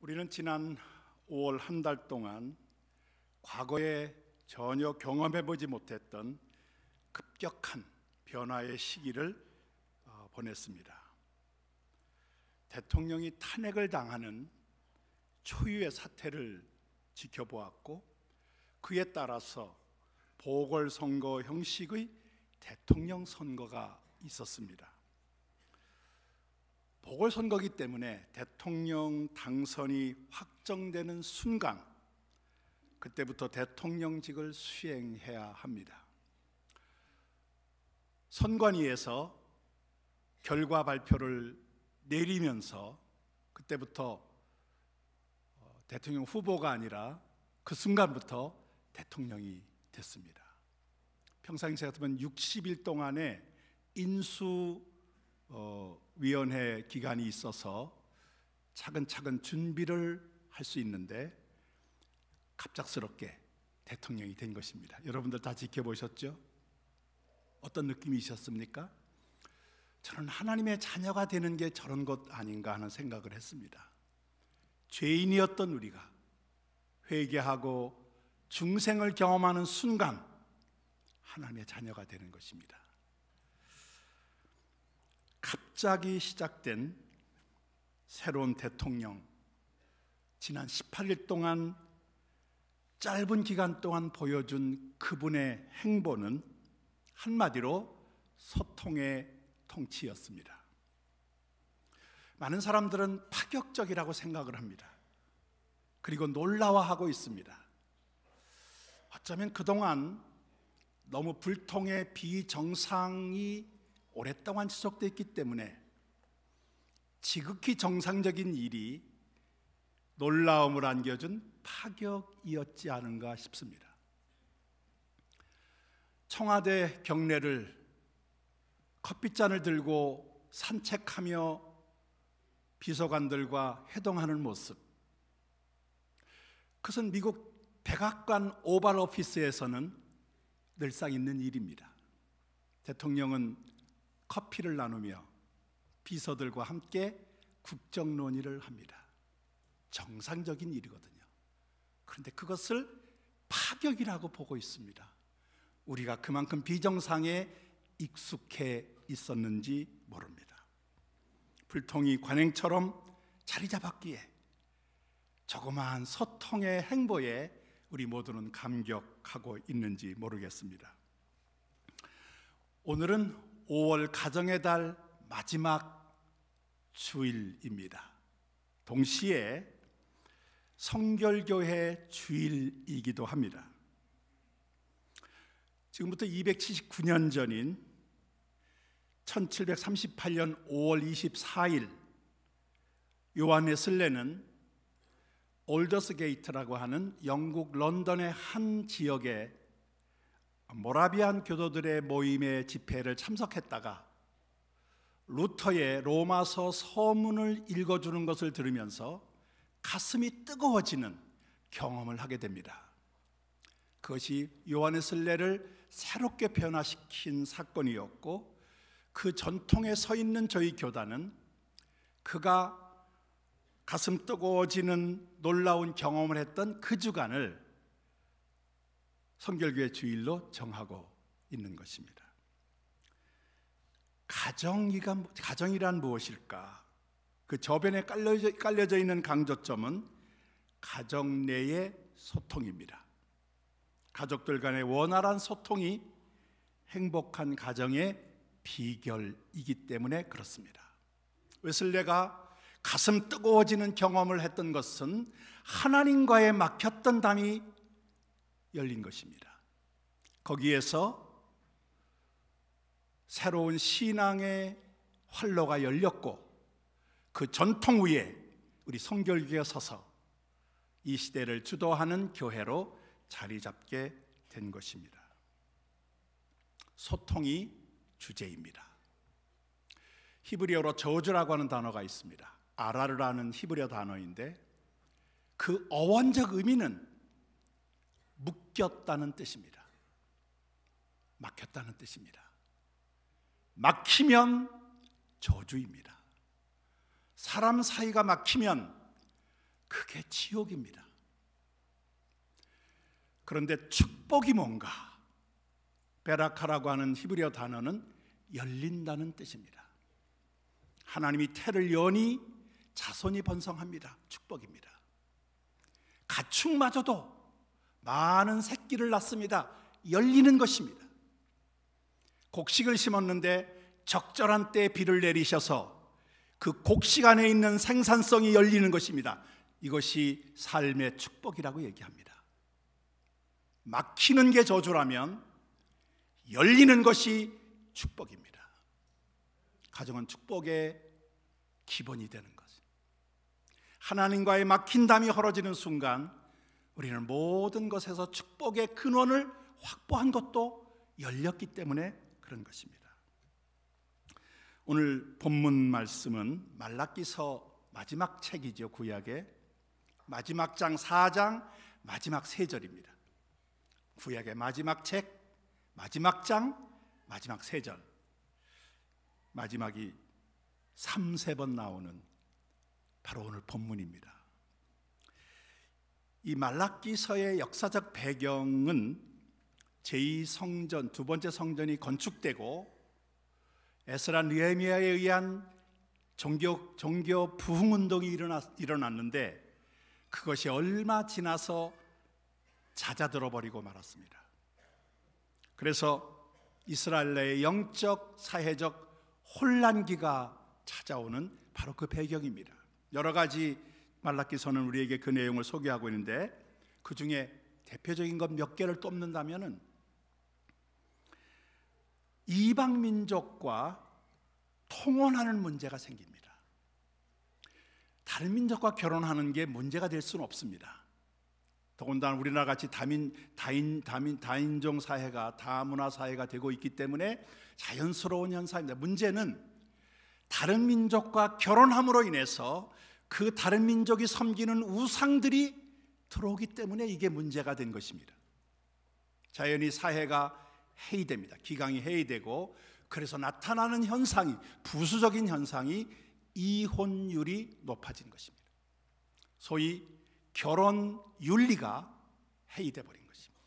우리는 지난 5월 한 달 동안 과거에 전혀 경험해보지 못했던 급격한 변화의 시기를 어, 보냈습니다. 대통령이 탄핵을 당하는 초유의 사태를 지켜보았고 그에 따라서 보궐선거 형식의 대통령 선거가 있었습니다. 보궐선거기 때문에 대통령 당선이 확정되는 순간 그때부터 대통령직을 수행해야 합니다. 선관위에서 결과 발표를 내리면서 그때부터 대통령 후보가 아니라 그 순간부터 대통령이 됐습니다. 평상시 같으면 60일 동안에 인수 어, 위원회 기간이 있어서 차근차근 준비를 할 수 있는데 갑작스럽게 대통령이 된 것입니다. 여러분들 다 지켜보셨죠? 어떤 느낌이셨습니까? 저는 하나님의 자녀가 되는 게 저런 것 아닌가 하는 생각을 했습니다. 죄인이었던 우리가 회개하고 중생을 경험하는 순간 하나님의 자녀가 되는 것입니다. 갑자기 시작된 새로운 대통령 지난 18일 동안 짧은 기간 동안 보여준 그분의 행보는 한마디로 소통의 통치였습니다. 많은 사람들은 파격적이라고 생각을 합니다. 그리고 놀라워하고 있습니다. 어쩌면 그동안 너무 불통의 비정상이 오랫동안 지속됐기 때문에 지극히 정상적인 일이 놀라움을 안겨준 파격이었지 않은가 싶습니다. 청와대 경례를 커피잔을 들고 산책하며 비서관들과 회동하는 모습. 그것은 미국 백악관 오발 오피스에서는 늘상 있는 일입니다. 대통령은 커피를 나누며 비서들과 함께 국정 논의를 합니다. 정상적인 일이거든요. 그런데 그것을 파격이라고 보고 있습니다. 우리가 그만큼 비정상에 익숙해 있었는지 모릅니다. 불통이 관행처럼 자리 잡았기에 조그마한 소통의 행보에 우리 모두는 감격하고 있는지 모르겠습니다. 오늘은 5월 가정의 달 마지막 주일입니다. 동시에 성결교회 주일이기도 합니다. 지금부터 279년 전인 1738년 5월 24일 요한의 슬레는 올더스 게이트라고 하는 영국 런던의 한 지역에 모라비안 교도들의 모임의 집회를 참석했다가 루터의 로마서 서문을 읽어주는 것을 들으면서 가슴이 뜨거워지는 경험을 하게 됩니다. 그것이 요한의 슬레를 새롭게 변화시킨 사건이었고 그 전통에 서 있는 저희 교단은 그가 가슴 뜨거워지는 놀라운 경험을 했던 그 주간을 성결교회 주일로 정하고 있는 것입니다. 가정이가 뭐, 가정이란 무엇일까? 그 저변에 깔려져, 깔려져 있는 강조점은 가정 내의 소통입니다. 가족들 간의 원활한 소통이 행복한 가정의 비결이기 때문에 그렇습니다. 웨슬레가 가슴 뜨거워지는 경험을 했던 것은 하나님과의 막혔던 담이 열린 것입니다. 거기에서 새로운 신앙의 활로가 열렸고 그 전통 위에 우리 성결교가 서서 이 시대를 주도하는 교회로 자리 잡게 된 것입니다. 소통이 주제입니다. 히브리어로 저주라고 하는 단어가 있습니다. 아라르라는 히브리어 단어인데 그 어원적 의미는 묶였다는 뜻입니다. 막혔다는 뜻입니다. 막히면 저주입니다. 사람 사이가 막히면 그게 지옥입니다. 그런데 축복이 뭔가? 베라카라고 하는 히브리어 단어는 열린다는 뜻입니다. 하나님이 태를 여니 자손이 번성합니다. 축복입니다. 가축마저도 많은 새끼를 낳습니다. 열리는 것입니다. 곡식을 심었는데 적절한 때 비를 내리셔서 그 곡식 안에 있는 생산성이 열리는 것입니다. 이것이 삶의 축복이라고 얘기합니다. 막히는 게 저주라면 열리는 것이 축복입니다. 가정은 축복의 기본이 되는 거죠. 하나님과의 막힌 담이 헐어지는 순간 우리는 모든 것에서 축복의 근원을 확보한 것도 열렸기 때문에 그런 것입니다. 오늘 본문 말씀은 말라기서 마지막 책이죠. 구약의 마지막 장 4장 마지막 세 절입니다. 구약의 마지막 책 마지막 장 마지막 세 절. 마지막이 3세 번 나오는 바로 오늘 본문입니다. 이말라키서의 역사적 배경은 제2성전, 두 번째 성전이 건축되고 에스라 느헤미야에 의한 종교, 종교 부흥 운동이 일어나, 일어났는데 그것이 얼마 지나서 잦아들어 버리고 말았습니다. 그래서 이스라엘 내의 영적, 사회적 혼란기가 찾아오는 바로 그 배경입니다. 여러 가지 말라기서는 우리에게 그 내용을 소개하고 있는데 그 중에 대표적인 것 몇 개를 뽑는다면은 이방 민족과 통혼하는 문제가 생깁니다. 다른 민족과 결혼하는 게 문제가 될 수는 없습니다. 더군다나 우리나라 같이 다민 다인 다민 다인종 사회가 다문화 사회가 되고 있기 때문에 자연스러운 현상입니다. 문제는 다른 민족과 결혼함으로 인해서 그 다른 민족이 섬기는 우상들이 들어오기 때문에 이게 문제가 된 것입니다. 자연히 사회가 해이됩니다. 기강이 해이되고 그래서 나타나는 현상이 부수적인 현상이 이혼율이 높아진 것입니다. 소위 결혼 윤리가 해이돼 버린 것입니다.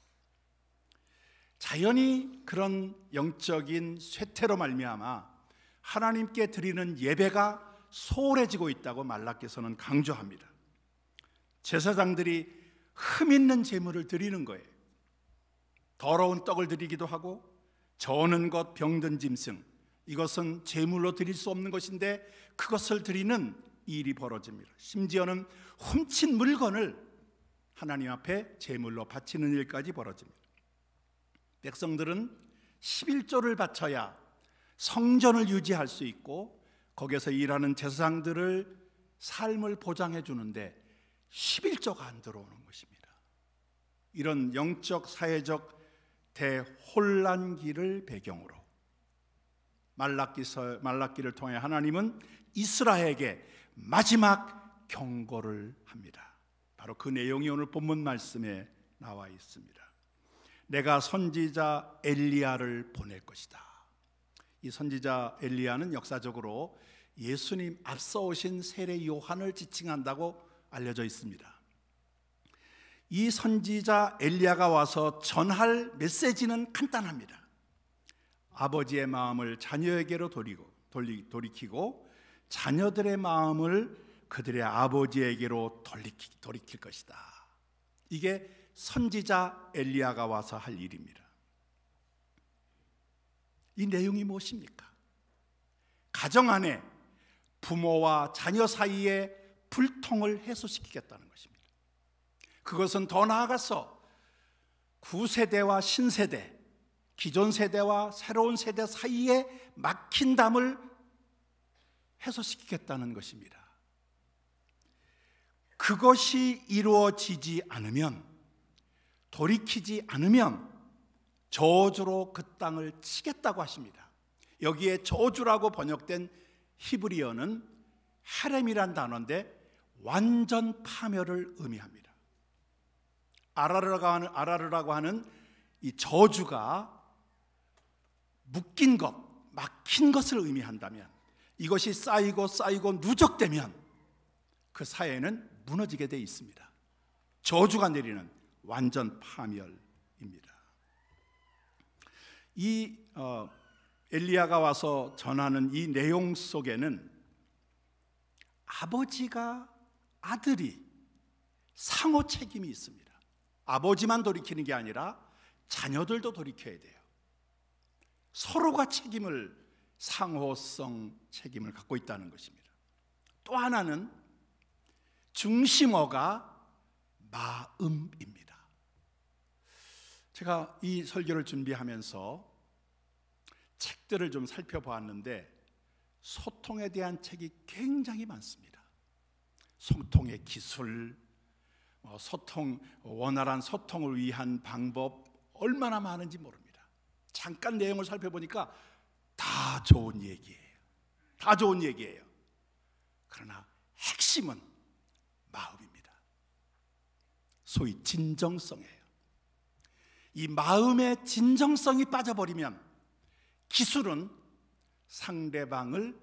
자연히 그런 영적인 쇠퇴로 말미암아 하나님께 드리는 예배가 소홀해지고 있다고 말라께서는 강조합니다. 제사장들이 흠 있는 제물을 드리는 거예요. 더러운 떡을 드리기도 하고 저는 것 병든 짐승 이것은 제물로 드릴 수 없는 것인데 그것을 드리는 일이 벌어집니다. 심지어는 훔친 물건을 하나님 앞에 제물로 바치는 일까지 벌어집니다. 백성들은 11조를 바쳐야 성전을 유지할 수 있고 거기에서 일하는 제사장들을 삶을 보장해 주는데 11조가 안 들어오는 것입니다. 이런 영적 사회적 대혼란기를 배경으로 말라기서 말라기를 통해 하나님은 이스라엘에게 마지막 경고를 합니다. 바로 그 내용이 오늘 본문 말씀에 나와 있습니다. 내가 선지자 엘리야를 보낼 것이다. 이 선지자 엘리야는 역사적으로 예수님 앞서 오신 세례 요한을 지칭한다고 알려져 있습니다. 이 선지자 엘리야가 와서 전할 메시지는 간단합니다. 아버지의 마음을 자녀에게로 돌리고 돌리, 돌이키고 자녀들의 마음을 그들의 아버지에게로 돌이키, 돌이킬 것이다. 이게 선지자 엘리야가 와서 할 일입니다. 이 내용이 무엇입니까? 가정 안에 부모와 자녀 사이에 불통을 해소시키겠다는 것입니다. 그것은 더 나아가서 구세대와 신세대, 기존 세대와 새로운 세대 사이에 막힌 담을 해소시키겠다는 것입니다. 그것이 이루어지지 않으면, 돌이키지 않으면 저주로 그 땅을 치겠다고 하십니다. 여기에 저주라고 번역된 히브리어는 하렘이란 단어인데 완전 파멸을 의미합니다. 아라르라고 하는, 아라르라고 하는 이 저주가 묶인 것, 막힌 것을 의미한다면 이것이 쌓이고 쌓이고 누적되면 그 사회는 무너지게 돼 있습니다. 저주가 내리는 완전 파멸입니다. 이 어, 엘리야가 와서 전하는 이 내용 속에는 아버지가 아들이 상호 책임이 있습니다. 아버지만 돌이키는 게 아니라 자녀들도 돌이켜야 돼요. 서로가 책임을 상호성 책임을 갖고 있다는 것입니다. 또 하나는 중심어가 마음입니다. 제가 이 설교를 준비하면서 책들을 좀 살펴보았는데 소통에 대한 책이 굉장히 많습니다. 소통의 기술, 뭐 소통 원활한 소통을 위한 방법 얼마나 많은지 모릅니다. 잠깐 내용을 살펴보니까 다 좋은 얘기예요. 다 좋은 얘기예요. 그러나 핵심은 마음입니다. 소위 진정성이에요. 이 마음의 진정성이 빠져버리면 기술은 상대방을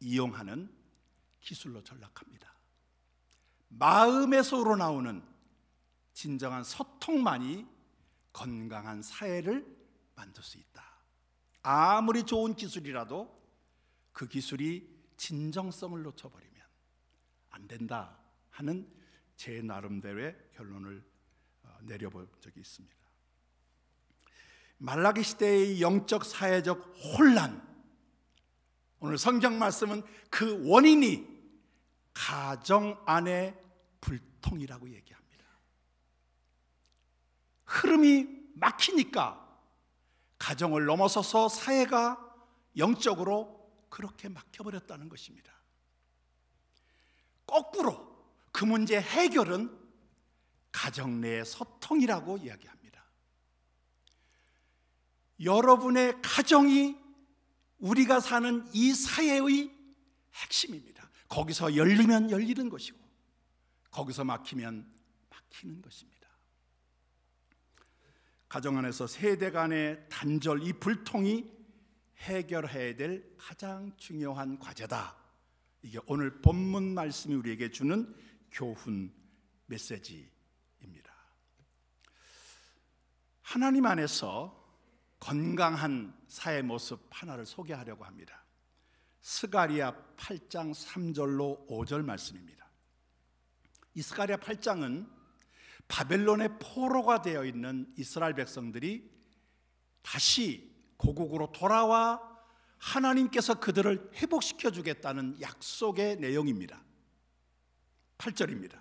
이용하는 기술로 전락합니다. 마음에서 우러나오는 진정한 소통만이 건강한 사회를 만들 수 있다. 아무리 좋은 기술이라도 그 기술이 진정성을 놓쳐버리면 안 된다 하는 제 나름대로의 결론을 어, 내려본 적이 있습니다. 말라기 시대의 영적 사회적 혼란. 오늘 성경 말씀은 그 원인이 가정 안의 불통이라고 얘기합니다. 흐름이 막히니까 가정을 넘어서서 사회가 영적으로 그렇게 막혀버렸다는 것입니다. 거꾸로 그 문제 해결은 가정 내 소통이라고 이야기합니다. 여러분의 가정이 우리가 사는 이 사회의 핵심입니다. 거기서 열리면 열리는 것이고, 거기서 막히면 막히는 것입니다. 가정 안에서 세대 간의 단절, 이 불통이 해결해야 될 가장 중요한 과제다. 이게 오늘 본문 말씀이 우리에게 주는 교훈 메시지입니다. 하나님 안에서 건강한 사회 모습 하나를 소개하려고 합니다. 스가리아 8장 3절로 5절 말씀입니다. 이 스가리아 8장은 바벨론의 포로가 되어 있는 이스라엘 백성들이 다시 고국으로 돌아와 하나님께서 그들을 회복시켜 주겠다는 약속의 내용입니다. 8절입니다.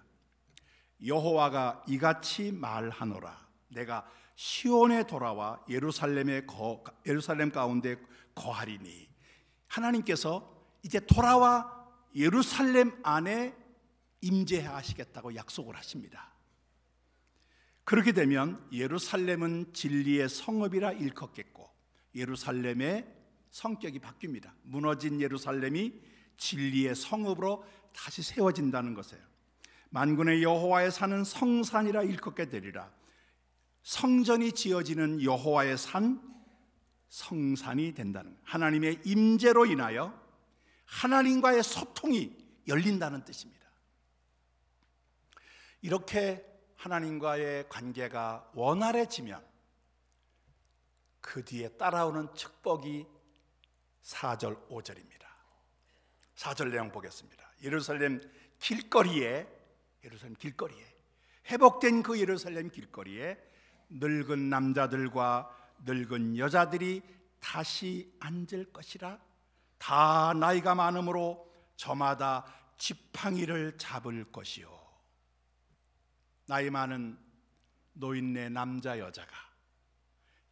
여호와가 이같이 말하노라 내가 시온에 돌아와 예루살렘에 거, 예루살렘 가운데 거하리니 하나님께서 이제 돌아와 예루살렘 안에 임재하시겠다고 약속을 하십니다. 그렇게 되면 예루살렘은 진리의 성읍이라 일컫겠고 예루살렘의 성격이 바뀝니다. 무너진 예루살렘이 진리의 성읍으로 다시 세워진다는 것이에요. 만군의 여호와의 사는 성산이라 일컫게 되리라. 성전이 지어지는 여호와의 산 성산이 된다는 하나님의 임재로 인하여 하나님과의 소통이 열린다는 뜻입니다. 이렇게 하나님과의 관계가 원활해지면 그 뒤에 따라오는 축복이 4절 5절입니다. 4절 내용 보겠습니다. 예루살렘 길거리에 예루살렘 길거리에 회복된 그 예루살렘 길거리에 늙은 남자들과 늙은 여자들이 다시 앉을 것이라 다 나이가 많으므로 저마다 지팡이를 잡을 것이요 나이 많은 노인네 남자 여자가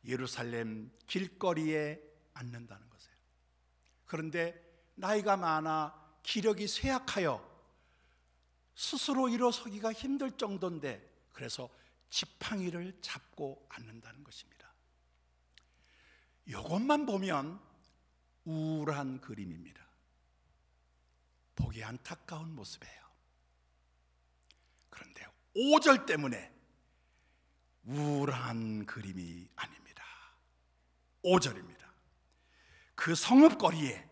예루살렘 길거리에 앉는다는 것이에요. 그런데 나이가 많아 기력이 쇠약하여 스스로 일어서기가 힘들 정도인데 그래서 지팡이를 잡고 앉는다는 것입니다. 이것만 보면 우울한 그림입니다. 보기 안타까운 모습이에요. 그런데 5절 때문에 우울한 그림이 아닙니다. 5절입니다. 그 성읍거리에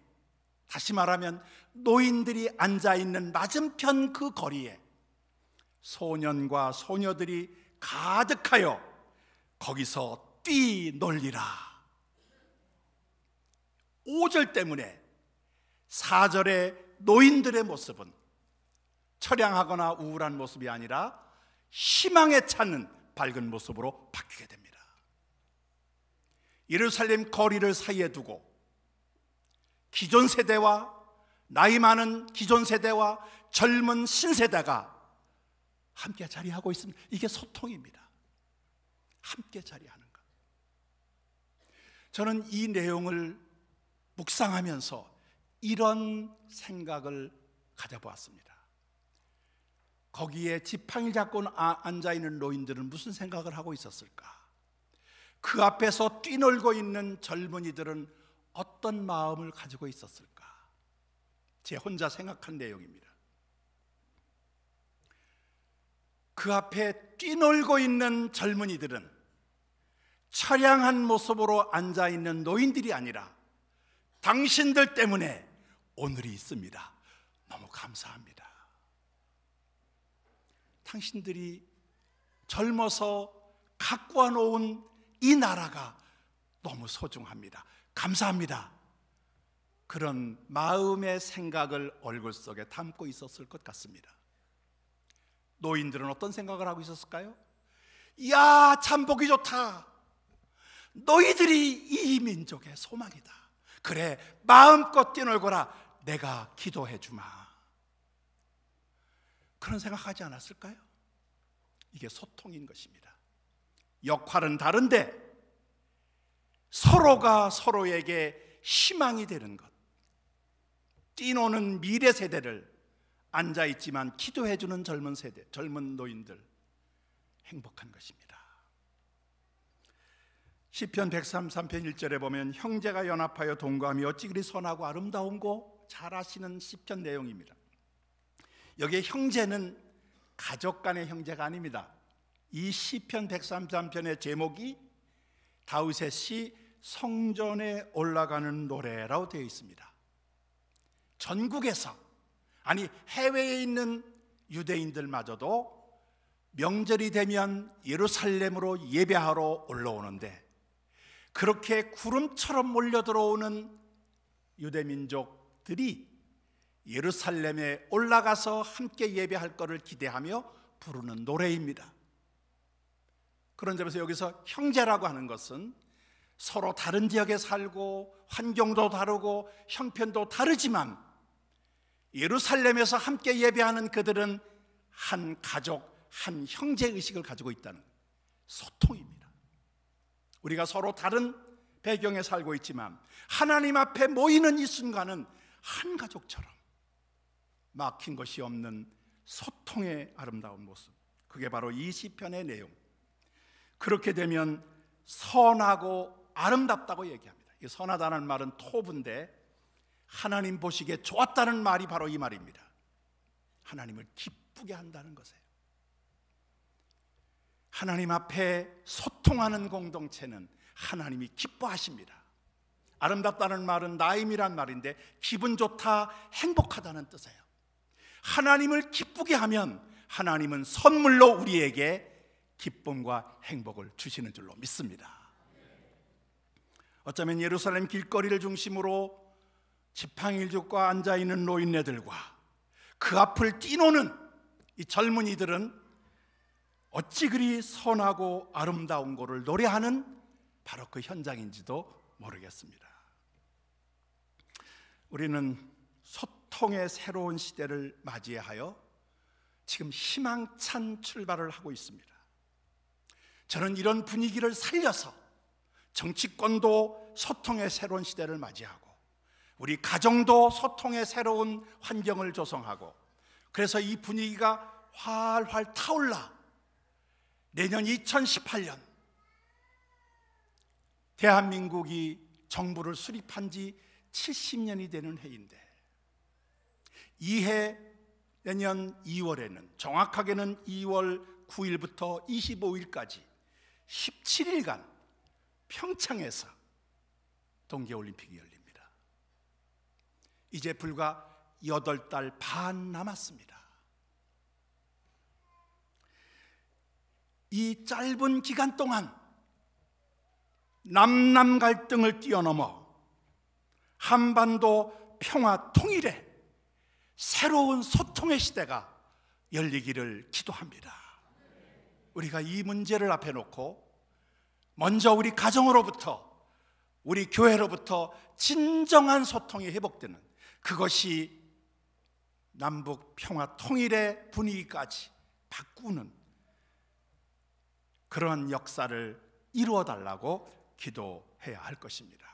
다시 말하면 노인들이 앉아 있는 맞은편 그 거리에 소년과 소녀들이 가득하여 거기서 뛰놀리라. 5절 때문에 4절의 노인들의 모습은 철양하거나 우울한 모습이 아니라 희망에 찾는 밝은 모습으로 바뀌게 됩니다. 예루살렘 거리를 사이에 두고 기존 세대와 나이 많은 기존 세대와 젊은 신세대가 함께 자리하고 있습니다. 이게 소통입니다. 함께 자리하는 것. 저는 이 내용을 묵상하면서 이런 생각을 가져보았습니다. 거기에 지팡이 잡고 아, 앉아 있는 노인들은 무슨 생각을 하고 있었을까? 그 앞에서 뛰놀고 있는 젊은이들은 어떤 마음을 가지고 있었을까? 제 혼자 생각한 내용입니다. 그 앞에 뛰놀고 있는 젊은이들은 차량한 모습으로 앉아 있는 노인들이 아니라 당신들 때문에 오늘이 있습니다. 너무 감사합니다. 당신들이 젊어서 갖고 놓은 이 나라가 너무 소중합니다. 감사합니다. 그런 마음의 생각을 얼굴 속에 담고 있었을 것 같습니다. 노인들은 어떤 생각을 하고 있었을까요? 이야, 참 보기 좋다. 너희들이 이 민족의 소망이다. 그래, 마음껏 뛰놀거라. 내가 기도해 주마. 그런 생각하지 않았을까요? 이게 소통인 것입니다. 역할은 다른데 서로가 서로에게 희망이 되는 것. 뛰노는 미래 세대를 앉아 있지만 기도해 주는 젊은 세대, 젊은 노인들 행복한 것입니다. 시편 133편 1절에 보면 형제가 연합하여 동거함이 어찌 그리 선하고 아름다운고 잘하시는 시편 내용입니다. 여기에 형제는 가족 간의 형제가 아닙니다. 이 시편 133편의 제목이 다윗의 시 성전에 올라가는 노래라고 되어 있습니다. 전국에서 아니 해외에 있는 유대인들마저도 명절이 되면 예루살렘으로 예배하러 올라오는데 그렇게 구름처럼 몰려 들어오는 유대민족들이 예루살렘에 올라가서 함께 예배할 것을 기대하며 부르는 노래입니다. 그런 점에서 여기서 형제라고 하는 것은 서로 다른 지역에 살고 환경도 다르고 형편도 다르지만 예루살렘에서 함께 예배하는 그들은 한 가족, 한 형제 의식을 가지고 있다는 소통입니다. 우리가 서로 다른 배경에 살고 있지만 하나님 앞에 모이는 이 순간은 한 가족처럼 막힌 것이 없는 소통의 아름다운 모습. 그게 바로 이 시편의 내용. 그렇게 되면 선하고 아름답다고 얘기합니다. 선하다는 말은 토브데 하나님 보시기에 좋았다는 말이 바로 이 말입니다. 하나님을 기쁘게 한다는 것이에요. 하나님 앞에 소통하는 공동체는 하나님이 기뻐하십니다. 아름답다는 말은 나임이란 말인데 기분 좋다, 행복하다는 뜻이에요. 하나님을 기쁘게 하면 하나님은 선물로 우리에게 기쁨과 행복을 주시는 줄로 믿습니다. 어쩌면 예루살렘 길거리를 중심으로 지팡이족과 앉아 있는 노인네들과 그 앞을 뛰노는 이 젊은이들은 어찌 그리 선하고 아름다운 것을 노래하는 바로 그 현장인지도 모르겠습니다. 우리는 소통의 새로운 시대를 맞이하여 지금 희망찬 출발을 하고 있습니다. 저는 이런 분위기를 살려서 정치권도 소통의 새로운 시대를 맞이하고 우리 가정도 소통의 새로운 환경을 조성하고 그래서 이 분위기가 활활 타올라 내년 2018년 대한민국이 정부를 수립한 지 70년이 되는 해인데 이해 내년 2월에는 정확하게는 2월 9일부터 25일까지 17일간 평창에서 동계올림픽이 열립니다. 이제 불과 8달반 남았습니다. 이 짧은 기간 동안 남남 갈등을 뛰어넘어 한반도 평화 통일에 새로운 소통의 시대가 열리기를 기도합니다. 우리가 이 문제를 앞에 놓고 먼저 우리 가정으로부터 우리 교회로부터 진정한 소통이 회복되는 그것이 남북 평화 통일의 분위기까지 바꾸는 그런 역사를 이루어 달라고 기도해야 할 것입니다.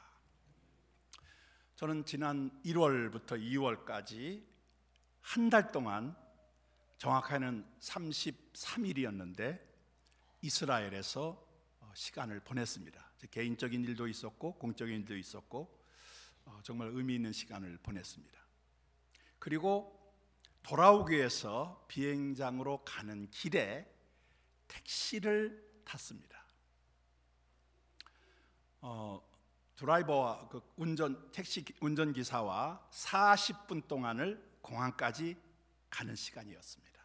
저는 지난 1월부터 2월까지 한 달 동안 정확하게는 33일이었는데 이스라엘에서 시간을 보냈습니다. 개인적인 일도 있었고 공적인 일도 있었고 어, 정말 의미 있는 시간을 보냈습니다. 그리고 돌아오기 위해서 비행장으로 가는 길에 택시를 탔습니다. 어, 드라이버와 그 운전 택시 운전 기사와 40분 동안을 공항까지 가는 시간이었습니다.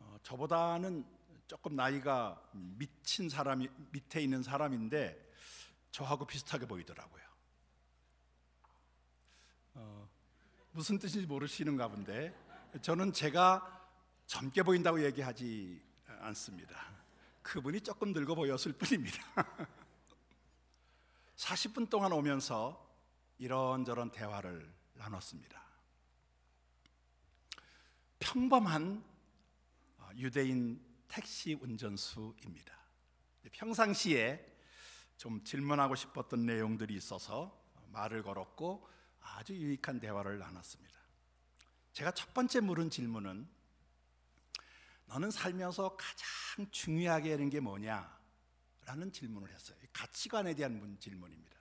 어, 저보다는 조금 나이가 미친 사람이 밑에 있는 사람인데 저하고 비슷하게 보이더라고요. 어, 무슨 뜻인지 모르시는가 본데 저는 제가 젊게 보인다고 얘기하지 않습니다. 그분이 조금 늙어 보였을 뿐입니다. 40분 동안 오면서 이런저런 대화를 나눴습니다. 평범한 어, 유대인 택시 운전수입니다. 평상시에 좀 질문하고 싶었던 내용들이 있어서 말을 걸었고 아주 유익한 대화를 나눴습니다. 제가 첫 번째 물은 질문은 너는 살면서 가장 중요하게 하는 게 뭐냐? 라는 질문을 했어요. 가치관에 대한 질문입니다.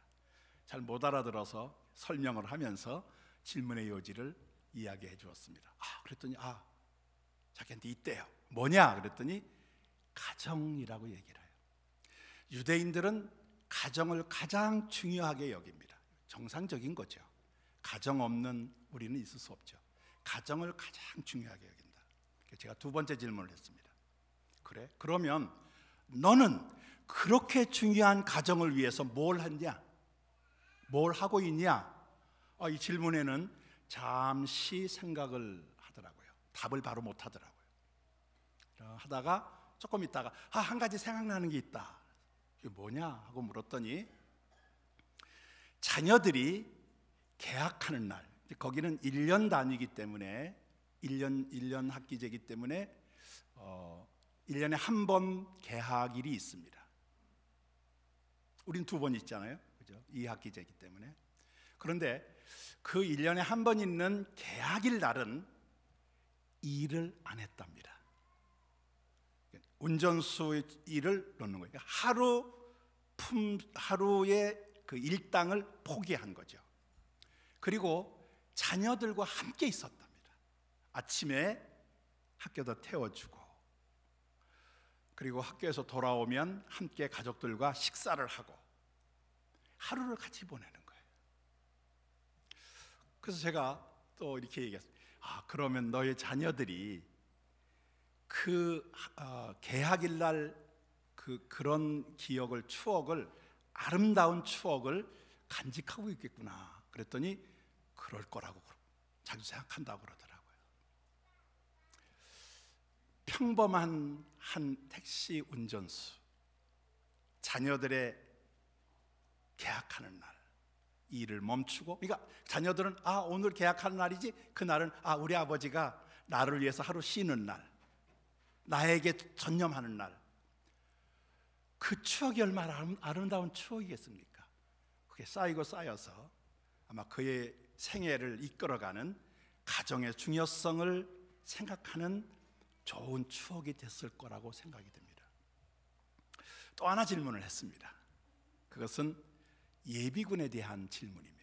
잘 못 알아들어서 설명을 하면서 질문의 요지를 이야기해 주었습니다. 아, 그랬더니 아, 자기한테 있대요. 뭐냐? 그랬더니 가정이라고 얘기를 해요. 유대인들은 가정을 가장 중요하게 여깁니다. 정상적인 거죠. 가정 없는 우리는 있을 수 없죠. 가정을 가장 중요하게 여긴다. 제가 두 번째 질문을 했습니다. 그래? 그러면 너는 그렇게 중요한 가정을 위해서 뭘 했냐? 뭘 하고 있냐? 어, 이 질문에는 잠시 생각을 하더라고요. 답을 바로 못 하더라고요. 하다가 조금 있다가 아, 한 가지 생각나는 게 있다. 이게 뭐냐? 하고 물었더니 자녀들이 개학하는 날. 거기는 1년 단위이기 때문에 1년 1년 학기제이기 때문에 어 1년에 한 번 개학일이 있습니다. 우린 두 번 있잖아요. 그죠? 이 학기제이기 때문에. 그런데 그 1년에 한 번 있는 개학일 날은 일을 안 했답니다. 운전수 일을 놓는 거예요. 하루 품 하루의 그 일당을 포기한 거죠. 그리고 자녀들과 함께 있었답니다. 아침에 학교도 태워주고 그리고 학교에서 돌아오면 함께 가족들과 식사를 하고 하루를 같이 보내는 거예요. 그래서 제가 또 이렇게 얘기했어요. 아, 그러면 너의 자녀들이 그 어, 개학일 날그 그런 기억을 추억을 아름다운 추억을 간직하고 있겠구나. 그랬더니 그럴 거라고 자기 생각한다고 그러더라고요. 평범한 한 택시 운전수 자녀들의 계약하는 날 일을 멈추고 그러니까 자녀들은 아 오늘 계약하는 날이지 그 날은 아 우리 아버지가 나를 위해서 하루 쉬는 날 나에게 전념하는 날 그 추억이 얼마나 아름다운 추억이겠습니까? 그게 쌓이고 쌓여서 아마 그의 생애를 이끌어가는 가정의 중요성을 생각하는 좋은 추억이 됐을 거라고 생각이 됩니다. 또 하나 질문을 했습니다. 그것은 예비군에 대한 질문입니다.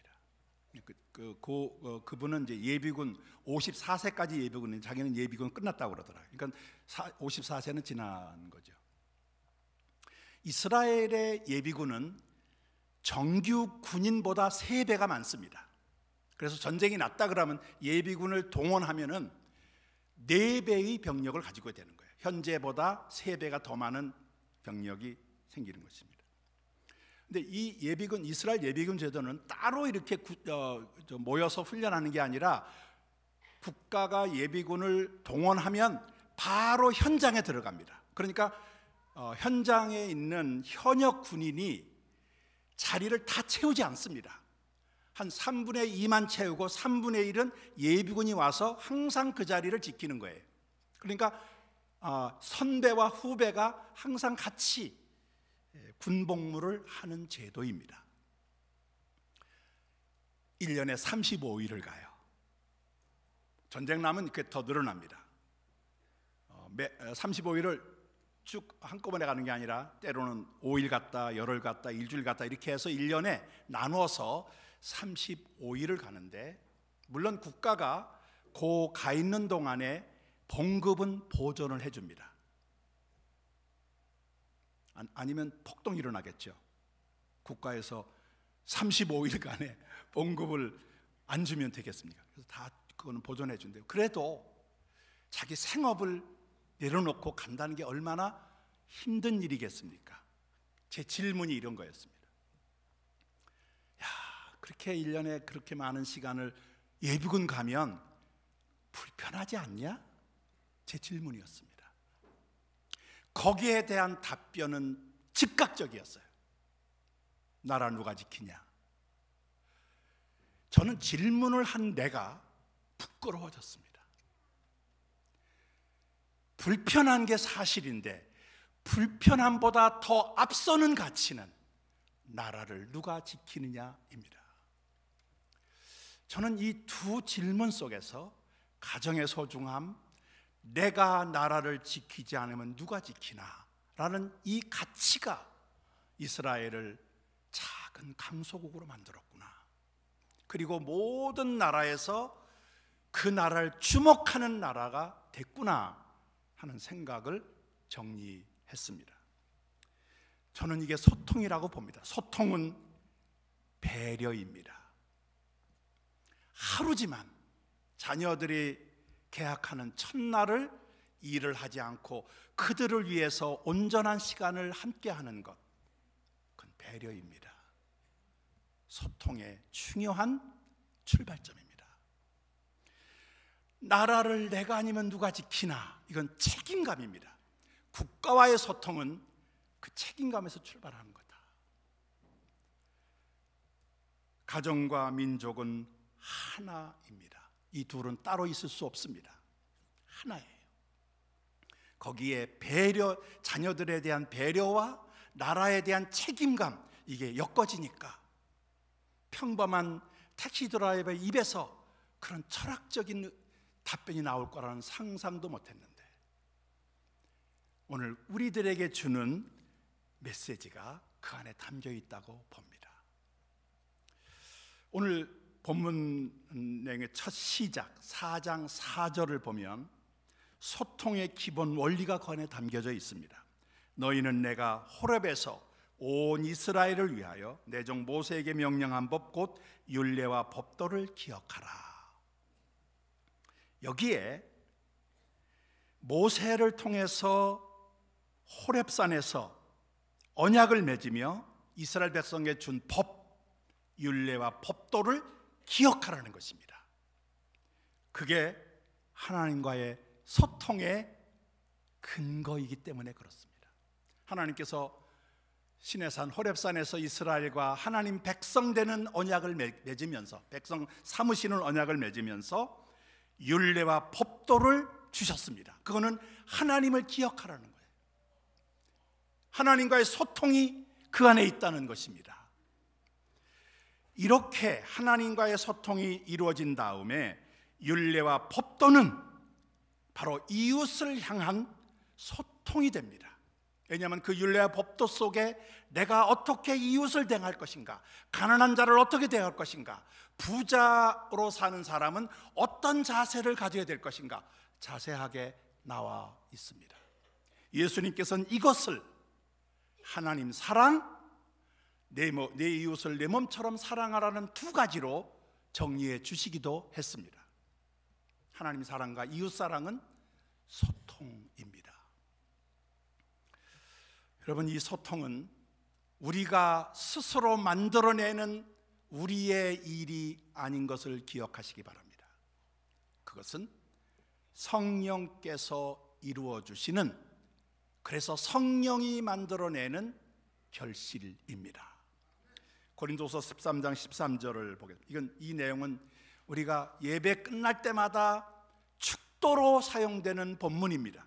그, 그, 그, 어, 그 분은 이제 예비군 54세까지 예비군 자기는 예비군 끝났다고 그러더라. 그러니까 54세는 지난 거죠. 이스라엘의 예비군은 정규 군인보다 3배가 많습니다. 그래서 전쟁이 났다 그러면 예비군을 동원하면은 4배의 병력을 가지고 되는 거예요. 현재보다 3배가 더 많은 병력이 생기는 것입니다. 근데 이 예비군 이스라엘 예비군 제도는 따로 이렇게 구, 어, 모여서 훈련하는 게 아니라 국가가 예비군을 동원하면 바로 현장에 들어갑니다. 그러니까 어, 현장에 있는 현역 군인이 자리를 다 채우지 않습니다. 한 3분의 2만 채우고 3분의 1은 예비군이 와서 항상 그 자리를 지키는 거예요. 그러니까 어, 선배와 후배가 항상 같이 예, 군복무를 하는 제도입니다. 1년에 35일을 가요. 전쟁 나면 그게 더 늘어납니다. 35일을 어, 어, 쭉 한꺼번에 가는 게 아니라 때로는 5일 갔다, 열흘 갔다, 일주일 갔다 이렇게 해서 1년에 나누어서 35일을 가는데 물론 국가가 고 가 있는 동안에 봉급은 보존을 해줍니다. 아니면 폭동 일어나겠죠. 국가에서 35일간의 봉급을 안 주면 되겠습니까? 그래서 다 그거는 보존해 준대요. 그래도 자기 생업을 내려놓고 간다는 게 얼마나 힘든 일이겠습니까? 제 질문이 이런 거였습니다. 그렇게 1년에 그렇게 많은 시간을 예비군 가면 불편하지 않냐? 제 질문이었습니다. 거기에 대한 답변은 즉각적이었어요. 나라 누가 지키냐? 저는 질문을 한 내가 부끄러워졌습니다. 불편한 게 사실인데 불편함보다 더 앞서는 가치는 나라를 누가 지키느냐입니다. 저는 이 두 질문 속에서 가정의 소중함, 내가 나라를 지키지 않으면 누가 지키나? 라는 이 가치가 이스라엘을 작은 강소국으로 만들었구나. 그리고 모든 나라에서 그 나라를 주목하는 나라가 됐구나 하는 생각을 정리했습니다. 저는 이게 소통이라고 봅니다. 소통은 배려입니다. 하루지만 자녀들이 계약하는 첫날을 일을 하지 않고 그들을 위해서 온전한 시간을 함께 하는 것. 그건 배려입니다. 소통의 중요한 출발점입니다. 나라를 내가 아니면 누가 지키나? 이건 책임감입니다. 국가와의 소통은 그 책임감에서 출발하는 거다. 가정과 민족은 하나입니다. 이 둘은 따로 있을 수 없습니다. 하나예요. 거기에 배려, 자녀들에 대한 배려와 나라에 대한 책임감, 이게 엮어지니까 평범한 택시 드라이버의 입에서 그런 철학적인 답변이 나올 거라는 상상도 못 했는데 오늘 우리들에게 주는 메시지가 그 안에 담겨 있다고 봅니다. 오늘 본문 의첫 시작 4장 4절을 보면 소통의 기본 원리가 관에 그 담겨져 있습니다. 너희는 내가 호렙에서 온 이스라엘을 위하여 내종 모세에게 명령한 법곧 율례와 법도를 기억하라. 여기에 모세를 통해서 호렙산에서 언약을 맺으며 이스라엘 백성에게 준 법, 율례와 법도를 기억하라는 것입니다. 그게 하나님과의 소통의 근거이기 때문에 그렇습니다. 하나님께서 시내산 호렙산에서 이스라엘과 하나님 백성 되는 언약을 맺으면서 백성 사무시는 언약을 맺으면서 윤례와 법도를 주셨습니다. 그거는 하나님을 기억하라는 거예요. 하나님과의 소통이 그 안에 있다는 것입니다. 이렇게 하나님과의 소통이 이루어진 다음에 윤례와 법도는 바로 이웃을 향한 소통이 됩니다. 왜냐하면 그 윤례와 법도 속에 내가 어떻게 이웃을 대할 것인가, 가난한 자를 어떻게 대할 것인가, 부자로 사는 사람은 어떤 자세를 가져야 될 것인가 자세하게 나와 있습니다. 예수님께서는 이것을 하나님 사랑, 내, 뭐, 내 이웃을 내 몸처럼 사랑하라는 두 가지로 정리해 주시기도 했습니다. 하나님 사랑과 이웃 사랑은 소통입니다. 여러분 이 소통은 우리가 스스로 만들어내는 우리의 일이 아닌 것을 기억하시기 바랍니다. 그것은 성령께서 이루어 주시는 그래서 성령이 만들어내는 결실입니다. 고린도서 13장 13절을 보겠습니다. 이건 이 내용은 우리가 예배 끝날 때마다 축도로 사용되는 본문입니다.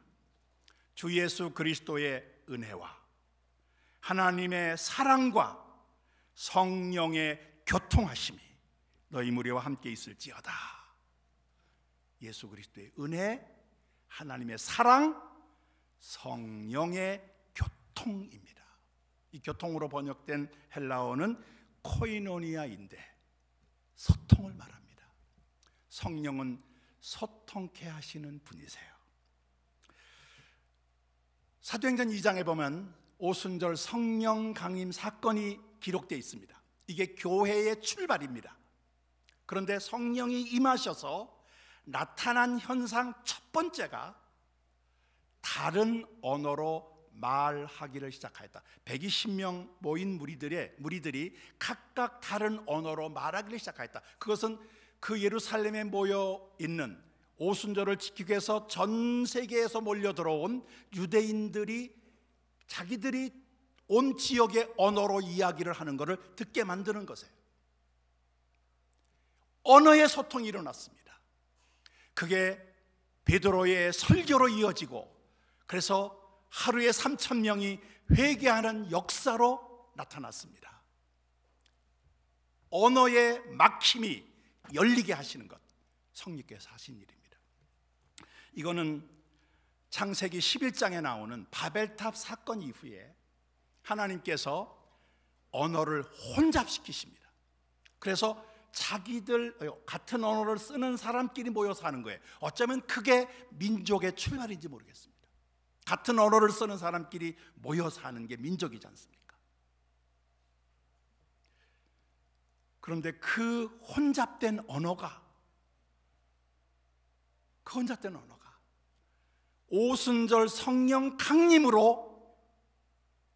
주 예수 그리스도의 은혜와 하나님의 사랑과 성령의 교통하심이 너희 무리와 함께 있을지어다. 예수 그리스도의 은혜, 하나님의 사랑, 성령의 교통입니다. 이 교통으로 번역된 헬라어는 코이노니아인데 소통을 말합니다. 성령은 소통케 하시는 분이세요. 사도행전 2장에 보면 오순절 성령 강림 사건이 기록되어 있습니다. 이게 교회의 출발입니다. 그런데 성령이 임하셔서 나타난 현상 첫 번째가 다른 언어로 말하기를 시작하였다. 120명 모인 무리들의 무리들이 각각 다른 언어로 말하기를 시작하였다. 그것은 그 예루살렘에 모여 있는 오순절을 지키기 위해서 전 세계에서 몰려 들어온 유대인들이 자기들이 온 지역의 언어로 이야기를 하는 것을 듣게 만드는 것이에요. 언어의 소통이 일어났습니다. 그게 베드로의 설교로 이어지고 그래서 하루에 3천 명이 회개하는 역사로 나타났습니다. 언어의 막힘이 열리게 하시는 것 성령께서 하신 일입니다. 이거는 창세기 11장에 나오는 바벨탑 사건 이후에 하나님께서 언어를 혼잡시키십니다. 그래서 자기들 같은 언어를 쓰는 사람끼리 모여서 는 거예요. 어쩌면 그게 민족의 출발인지 모르겠습니다. 같은 언어를 쓰는 사람끼리 모여 사는 게 민족이지 않습니까? 그런데 그 혼잡된 언어가 그 혼잡된 언어가 오순절 성령 강림으로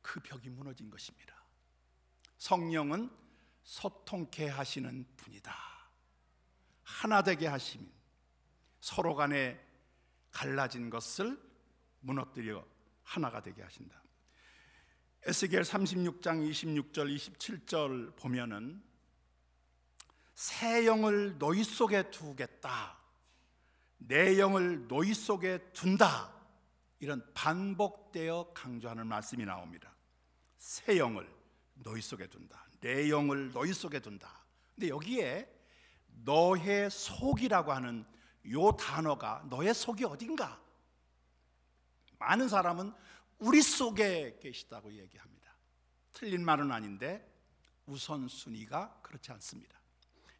그 벽이 무너진 것입니다. 성령은 소통케 하시는 분이다. 하나 되게 하시면 서로 간에 갈라진 것을 무너뜨려 하나가 되게 하신다. 에스겔 36장 26절 27절 보면은 새 영을 너희 속에 두겠다. 내 영을 너희 속에 둔다. 이런 반복되어 강조하는 말씀이 나옵니다. 새 영을 너희 속에 둔다. 내 영을 너희 속에 둔다. 근데 여기에 너의 속이라고 하는 요 단어가 너의 속이 어딘가 많은 사람은 우리 속에 계시다고 얘기합니다. 틀린 말은 아닌데 우선순위가 그렇지 않습니다.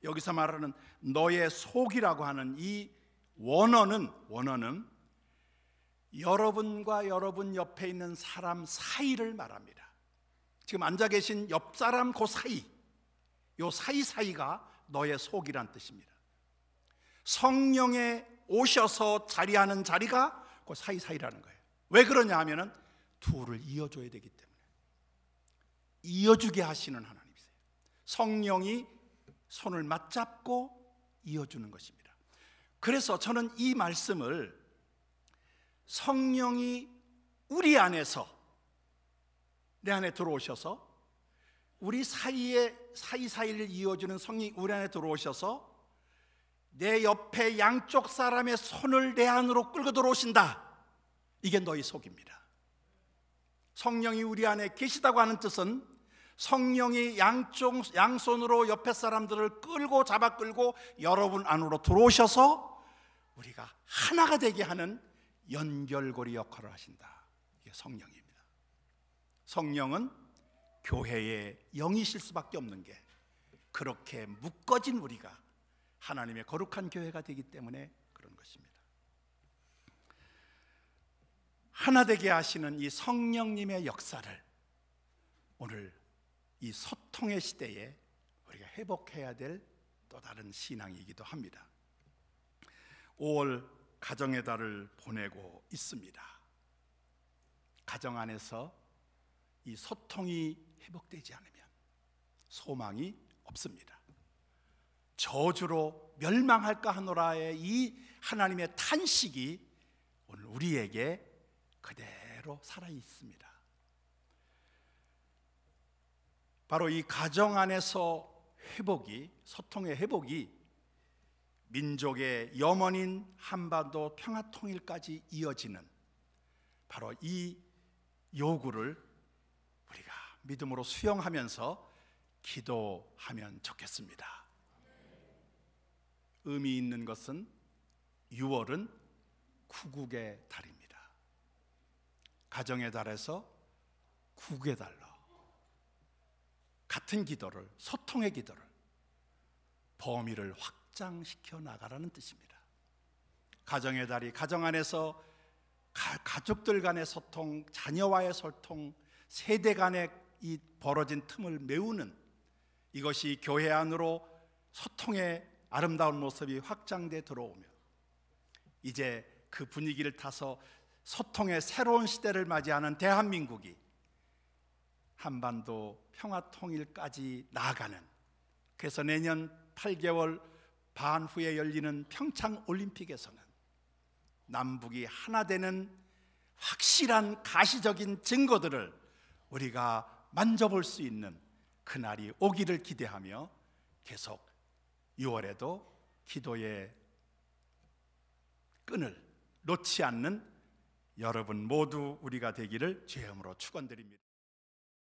여기서 말하는 너의 속이라고 하는 이 원어는 원어는 여러분과 여러분 옆에 있는 사람 사이를 말합니다. 지금 앉아 계신 옆 사람 그 사이 요 사이 사이가 너의 속이란 뜻입니다. 성령에 오셔서 자리하는 자리가 그 사이 사이라는 거예요. 왜 그러냐 하면은 둘을 이어줘야 되기 때문에 이어주게 하시는 하나님이세요. 성령이 손을 맞잡고 이어주는 것입니다. 그래서 저는 이 말씀을 성령이 우리 안에서 내 안에 들어오셔서 우리 사이에 사이사이를 이어주는 성이 우리 안에 들어오셔서 내 옆에 양쪽 사람의 손을 내 안으로 끌고 들어오신다. 이게 너희 속입니다. 성령이 우리 안에 계시다고 하는 뜻은 성령이 양쪽, 양손으로 옆에 사람들을 끌고 잡아 끌고 여러분 안으로 들어오셔서 우리가 하나가 되게 하는 연결고리 역할을 하신다. 이게 성령입니다. 성령은 교회의 영이실 수밖에 없는 게 그렇게 묶어진 우리가 하나님의 거룩한 교회가 되기 때문에 그런 것입니다. 하나 되게 하시는 이 성령님의 역사를 오늘 이 소통의 시대에 우리가 회복해야 될 또 다른 신앙이기도 합니다. 5월 가정의 달을 보내고 있습니다. 가정 안에서 이 소통이 회복되지 않으면 소망이 없습니다. 저주로 멸망할까 하노라의 이 하나님의 탄식이 오늘 우리에게 그대로 살아 있습니다. 바로 이 가정 안에서 회복이 소통의 회복이 민족의 염원인 한반도 평화 통일까지 이어지는 바로 이 요구를 우리가 믿음으로 수용하면서 기도하면 좋겠습니다. 의미 있는 것은 6월은 구국의 달입니다. 가정의 달에서 국의 달러. 같은 기도를, 소통의 기도를 범위를 확장시켜 나가라는 뜻입니다. 가정의 달이 가정 안에서 가, 족들 간의 소통, 자녀와의 소통, 세대 간의 이 벌어진 틈을 메우는 이것이 교회 안으로 소통의 아름다운 모습이 확장돼 들어오며 이제 그 분위기를 타서 소통의 새로운 시대를 맞이하는 대한민국이 한반도 평화 통일까지 나아가는 그래서 내년 8개월 반 후에 열리는 평창 올림픽에서는 남북이 하나 되는 확실한 가시적인 증거들을 우리가 만져볼 수 있는 그날이 오기를 기대하며 계속 6월에도 기도의 끈을 놓지 않는 여러분 모두 우리가 되기를 죄음으로 축원드립니다.